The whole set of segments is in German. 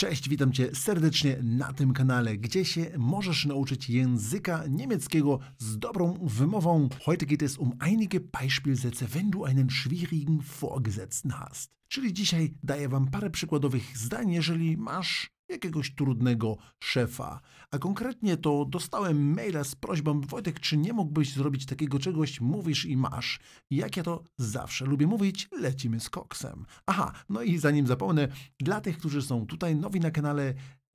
Cześć, witam Cię serdecznie na tym kanale, gdzie się możesz nauczyć języka niemieckiego z dobrą wymową. Heute geht es um einige Beispielsätze, wenn du einen schwierigen Vorgesetzten hast. Czyli dzisiaj daję Wam parę przykładowych zdań, jeżeli masz jakiegoś trudnego szefa. A konkretnie to dostałem maila z prośbą, Wojtek, czy nie mógłbyś zrobić takiego czegoś, mówisz i masz. Jak ja to zawsze lubię mówić, lecimy z koksem. Aha, no i zanim zapomnę, dla tych, którzy są tutaj nowi na kanale,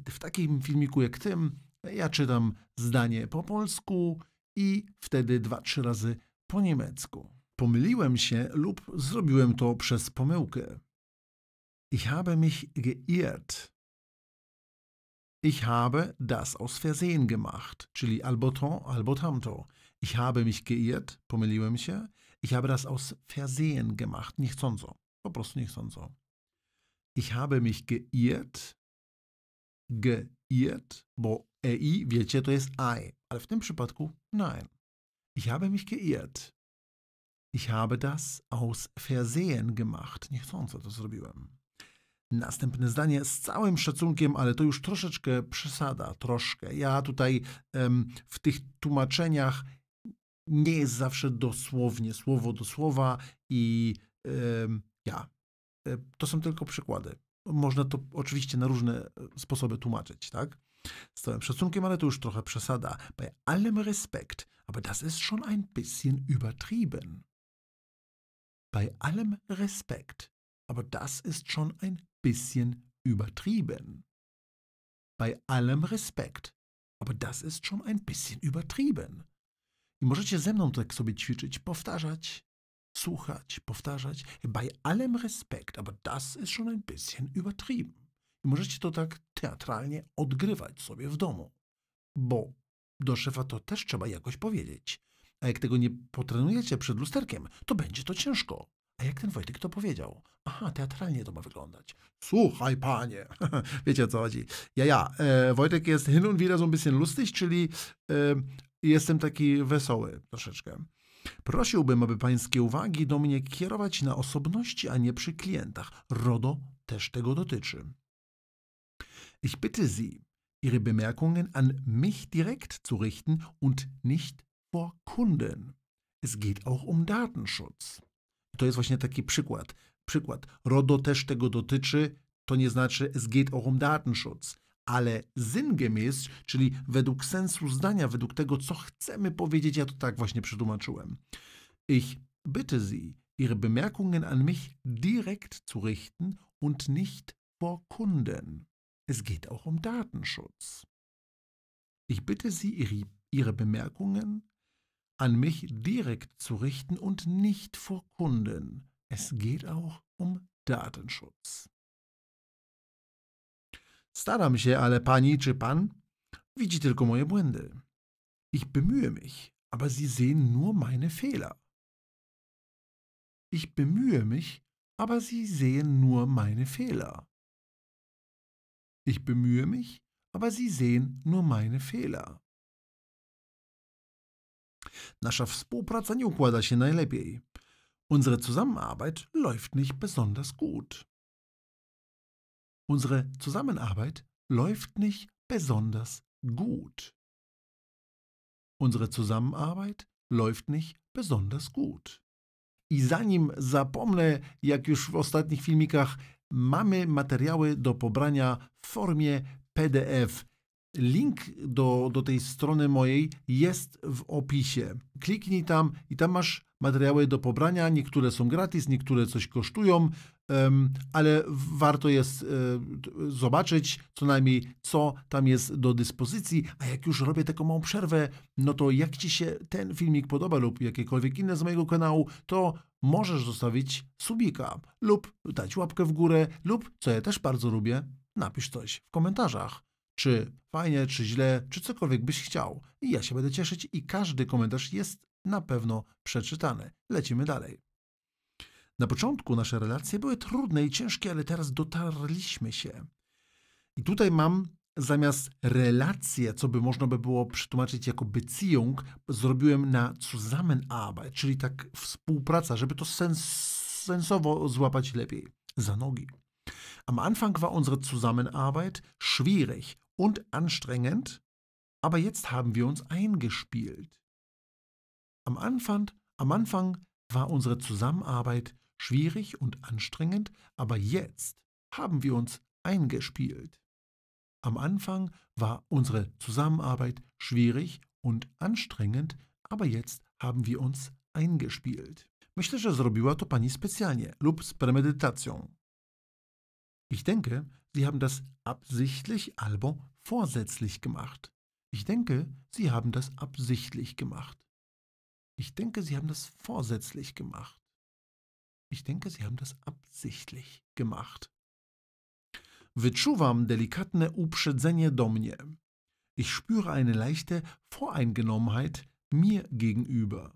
w takim filmiku jak tym, ja czytam zdanie po polsku i wtedy dwa, trzy razy po niemiecku. Pomyliłem się lub zrobiłem to przez pomyłkę. Ich habe mich geirrt. Ich habe das aus Versehen gemacht, czyli alboton, albotamto. Ich habe mich geirrt, pomyliłem Ich habe das aus Versehen gemacht, nicht sonso. Po oh, prostu nicht sonso. Ich habe mich geirrt, geirrt, bo ei, wiecie, to jest I, Auf dem tym przypadku nein. Ich habe mich geirrt. Ich habe das aus Versehen gemacht, nicht sonst, das robiłem. Następne zdanie z całym szacunkiem, ale to już troszeczkę przesada, troszkę. Ja tutaj em, w tych tłumaczeniach nie jest zawsze dosłownie, słowo do słowa i em, ja. E, to są tylko przykłady. Można to oczywiście na różne e, sposoby tłumaczyć, tak? Z całym szacunkiem, ale to już trochę przesada. Bei allem Respekt, aber das ist schon ein bisschen übertrieben. Bei allem Respekt, aber das ist schon ein bisschen übertrieben. Bei allem Respekt, aber das jest schon ein bisschen übertrieben. I możecie ze mną tak sobie ćwiczyć, powtarzać, słuchać, powtarzać. Bei allem Respekt, aber das ist schon ein bisschen übertrieben. I możecie to tak teatralnie odgrywać sobie w domu. Bo do szefa to też trzeba jakoś powiedzieć. A jak tego nie potrenujecie przed lusterkiem, to będzie to ciężko. A jak ten Wojtek to powiedział? Aha, teatralnie to ma wyglądać. Słuchaj, panie. Wiecie o co chodzi. Ja, ja. E, Wojtek jest hin und wieder so ein bisschen lustig, czyli e, jestem taki wesoły troszeczkę. Prosiłbym, aby pańskie uwagi do mnie kierować na osobności, a nie przy klientach. RODO też tego dotyczy. Ich bitte Sie, Ihre Bemerkungen an mich direkt zu richten und nicht vor Kunden. Es geht auch um Datenschutz. To jest właśnie taki przykład. Przykład. RODO też tego dotyczy, to nie znaczy es geht auch um Datenschutz. Ale sinngemäß, czyli według sensu zdania, według tego, co chcemy powiedzieć, ja to tak właśnie przetłumaczyłem. Ich bitte Sie, Ihre Bemerkungen an mich direkt zu richten und nicht vor Kunden. Es geht auch um Datenschutz. Ich bitte Sie, Ihre, Bemerkungen an mich direkt zu richten und nicht vor Kunden. Es geht auch um Datenschutz. Staram się, ale pani czy pan widzi tylko moje błędy. Ich bemühe mich, aber sie sehen nur meine Fehler. Ich bemühe mich, aber sie sehen nur meine Fehler. Ich bemühe mich, aber sie sehen nur meine Fehler. nasza Współpraca nie układa się najlepiej. Unsere Zusammenarbeit läuft nicht besonders gut. Unsere Zusammenarbeit läuft nicht besonders gut. Unsere Zusammenarbeit läuft nicht besonders gut. I zanim zapomnę, jak już w ostatnich filmikach, mamy materiały do pobrania w formie PDF. Link do, do tej strony mojej jest w opisie. Kliknij tam i tam masz materiały do pobrania. Niektóre są gratis, niektóre coś kosztują, ale warto jest e, zobaczyć co najmniej, co tam jest do dyspozycji. A jak już robię taką małą przerwę, no to jak Ci się ten filmik podoba lub jakiekolwiek inne z mojego kanału, to możesz zostawić subika lub dać łapkę w górę lub, co ja też bardzo lubię, napisz coś w komentarzach czy fajnie, czy źle, czy cokolwiek byś chciał. I ja się będę cieszyć i każdy komentarz jest na pewno przeczytany. Lecimy dalej. Na początku nasze relacje były trudne i ciężkie, ale teraz dotarliśmy się. I tutaj mam zamiast relacje, co by można by było przetłumaczyć jako Beziehung, zrobiłem na Zusammenarbeit, czyli tak współpraca, żeby to sens, sensowo złapać lepiej za nogi. Am Anfang war unsere Zusammenarbeit schwierig und anstrengend, aber jetzt haben wir uns eingespielt. Am Anfang, am Anfang war unsere Zusammenarbeit schwierig und anstrengend, aber jetzt haben wir uns eingespielt. Am Anfang war unsere Zusammenarbeit schwierig und anstrengend, aber jetzt haben wir uns eingespielt. Myślę, że zrobiła to pani specjalnie lub z premedytacją. Ich denke, Sie haben das absichtlich, Albo vorsätzlich gemacht. Ich denke, Sie haben das absichtlich gemacht. Ich denke, Sie haben das vorsätzlich gemacht. Ich denke, Sie haben das absichtlich gemacht. Wyczuwam delikatne uprzedzenie do mnie. Ich spüre eine leichte Voreingenommenheit mir gegenüber.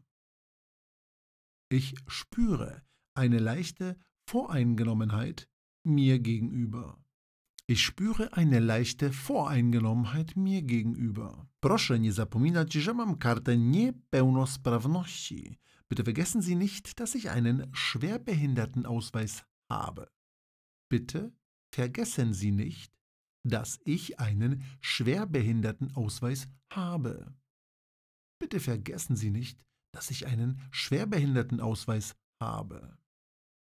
Ich spüre eine leichte Voreingenommenheit mir gegenüber. Ich spüre eine leichte Voreingenommenheit mir gegenüber. Proszę nie zapominać, że mam kartę niepełnosprawności. Bitte vergessen Sie nicht, dass ich einen Schwerbehindertenausweis habe. Bitte vergessen Sie nicht, dass ich einen Schwerbehindertenausweis habe. Bitte vergessen Sie nicht, dass ich einen Schwerbehindertenausweis habe.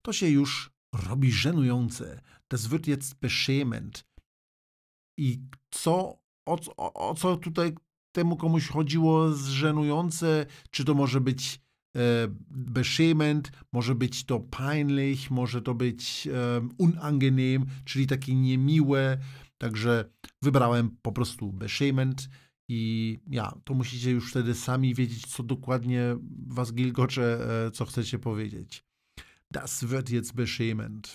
To się już robi żenujące. Das wird jetzt beschämend. I co, o, o, o co tutaj temu komuś chodziło z żenujące? Czy to może być e, beschämend, może być to peinlich, może to być e, unangenehm, czyli takie niemiłe. Także wybrałem po prostu beschämend. I ja, to musicie już wtedy sami wiedzieć, co dokładnie was gilgocze, e, co chcecie powiedzieć. Das wird jetzt beschämend.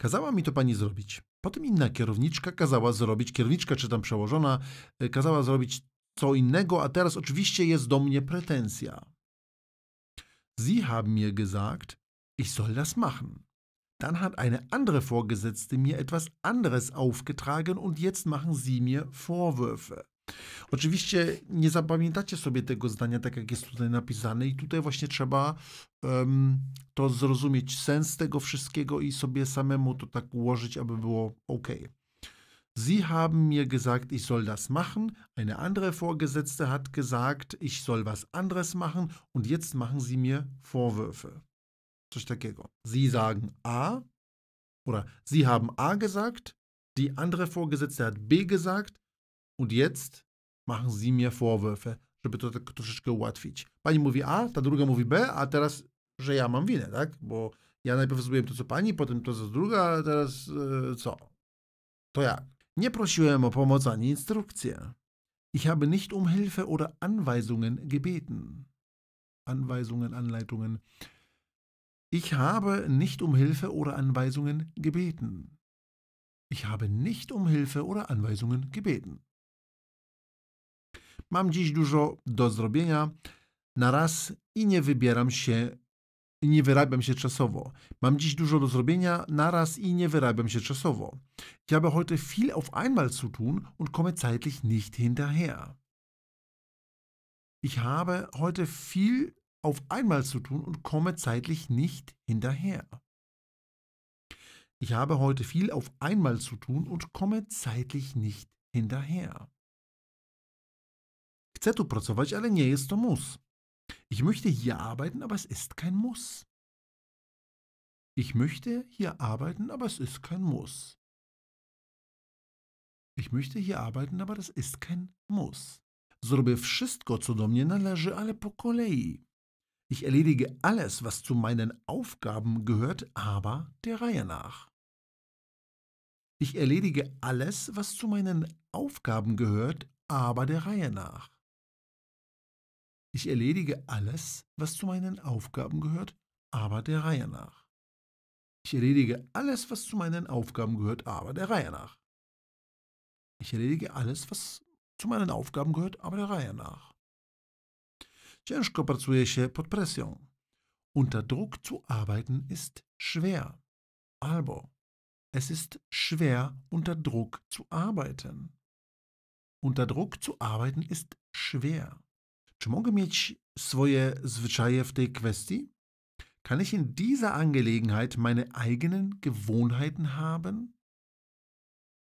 Kazała mi to pani zrobić. Potem inna kierowniczka kazała zrobić, kierowniczka czy tam przełożona, e, kazała zrobić co innego, a teraz oczywiście jest do mnie pretensja. Sie haben mir gesagt, ich soll das machen. Dann hat eine andere Vorgesetzte mir etwas anderes aufgetragen und jetzt machen Sie mir Vorwürfe. Oczywiście nie zapamiętacie sobie tego zdania tak, jak jest tutaj napisane, i tutaj właśnie trzeba um, to zrozumieć, sens tego wszystkiego i sobie samemu to tak ułożyć, aby było ok. Sie haben mir gesagt, ich soll das machen. Eine andere Vorgesetzte hat gesagt, ich soll was anderes machen. Und jetzt machen sie mir Vorwürfe. Coś takiego. Sie sagen A oder Sie haben A gesagt, die andere Vorgesetzte hat B gesagt, Und jetzt machen sie mir Vorwürfe, żeby to tak troszeczkę ułatwić. Pani mówi A, ta druga mówi B, a teraz, że ja mam winę, tak? Bo ja najpierw zrobiłem to, co pani, potem to, co druga, a teraz äh, co? To jak? Nie prosiłem o pomoc ani instrukcję. Ich habe nicht um Hilfe oder Anweisungen gebeten. Anweisungen, Anleitungen. Ich habe nicht um Hilfe oder Anweisungen gebeten. Ich habe nicht um Hilfe oder Anweisungen gebeten. Mam dziś dużo do zrobienia na raz i nie wybieram się, nie wyrabiam się czasowo. Mam dziś dużo do zrobienia na raz i nie wyrabiam się czasowo. Ich habe heute viel auf einmal zu tun und komme zeitlich nicht hinterher. Ich habe heute viel auf einmal zu tun und komme zeitlich nicht hinterher. Ich habe heute viel auf einmal zu tun und komme zeitlich nicht hinterher. Chcę tu pracować, ale nie jest to muss. Ich möchte hier arbeiten, aber es ist kein Muss. Ich möchte hier arbeiten, aber es ist kein Muss. Ich möchte hier arbeiten, aber das ist kein Muss. Zrobię wszystko, co do mnie należy, ale po kolei. Ich erledige alles, was zu meinen Aufgaben gehört, aber der Reihe nach. Ich erledige alles, was zu meinen Aufgaben gehört, aber der Reihe nach. Ich erledige alles, was zu meinen Aufgaben gehört, aber der Reihe nach. Ich erledige alles, was zu meinen Aufgaben gehört, aber der Reihe nach. Ich erledige alles, was zu meinen Aufgaben gehört, aber der Reihe nach. Ciężko pracuje się pod presją. Unter Druck zu arbeiten ist schwer. Albo. Es ist schwer, unter Druck zu arbeiten. Unter Druck zu arbeiten ist schwer. Czy mogę mieć swoje Zwyczaje w tej kwestii? Kann ich in dieser Angelegenheit meine eigenen Gewohnheiten haben?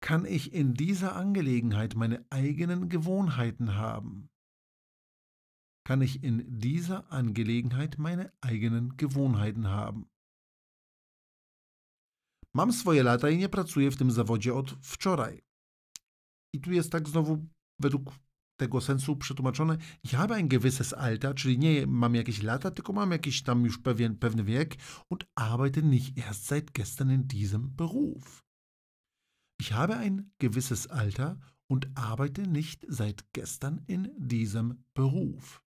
Kann ich in dieser Angelegenheit meine eigenen Gewohnheiten haben? Kann ich in dieser Angelegenheit meine eigenen Gewohnheiten haben? Mam swoje lata i nie pracuję w tym zawodzie od wczoraj. I tu jest tak znowu według tego sensu przetłumaczone, ich habe ein gewisses Alter, czyli nie mam jakieś lata, tylko mam jakiś tam już pewien, pewny wiek und arbeite nicht erst seit gestern in diesem Beruf. Ich habe ein gewisses Alter und arbeite nicht seit gestern in diesem Beruf.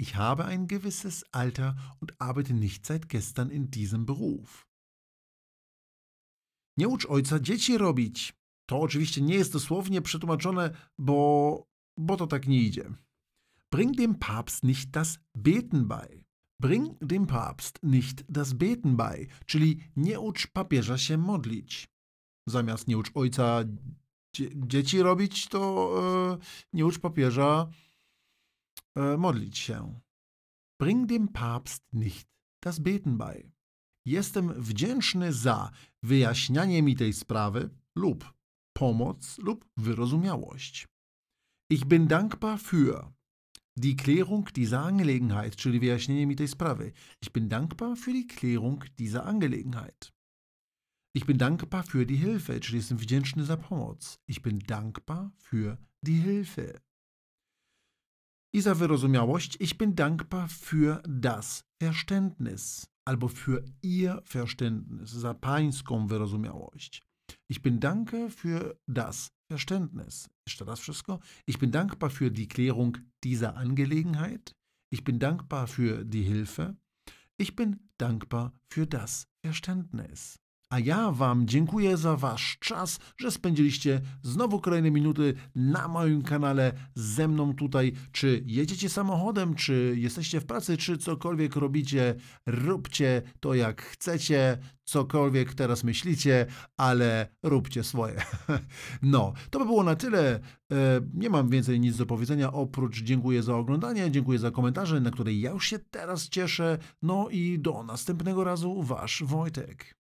Ich habe ein gewisses Alter und arbeite nicht seit gestern in diesem Beruf. Nie ucz ojca dzieci robić. To oczywiście nie jest dosłownie przetłumaczone, bo, bo to tak nie idzie. Bring dem Papst nicht das Beten bei. Bring dem Papst nicht das Beten bei, czyli nie ucz papieża się modlić. Zamiast nie ucz ojca dzie dzieci robić, to e, nie ucz papieża e, modlić się. Bring dem Papst nicht das Beten bei. Jestem wdzięczny za wyjaśnianie mi tej sprawy lub Pomoc lub Wyrozumiałość. Ich bin dankbar für die Klärung dieser Angelegenheit, czyli wyjaśnienie mi tej sprawy. Ich bin dankbar für die Klärung dieser Angelegenheit. Ich bin dankbar für die Hilfe, czyli jestem wdzięczny za pomoc. Ich bin dankbar für die Hilfe. I za wyrozumiałość, ich bin dankbar für das Verständnis albo für ihr Verständnis, za pańską wyrozumiałość. Ich bin danke für das Verständnis. Ich bin dankbar für die Klärung dieser Angelegenheit. Ich bin dankbar für die Hilfe. Ich bin dankbar für das Verständnis. A ja Wam dziękuję za Wasz czas, że spędziliście znowu kolejne minuty na moim kanale ze mną tutaj. Czy jedziecie samochodem, czy jesteście w pracy, czy cokolwiek robicie, róbcie to jak chcecie, cokolwiek teraz myślicie, ale róbcie swoje. No, to by było na tyle. E, nie mam więcej nic do powiedzenia, oprócz dziękuję za oglądanie, dziękuję za komentarze, na które ja już się teraz cieszę. No i do następnego razu, Wasz Wojtek.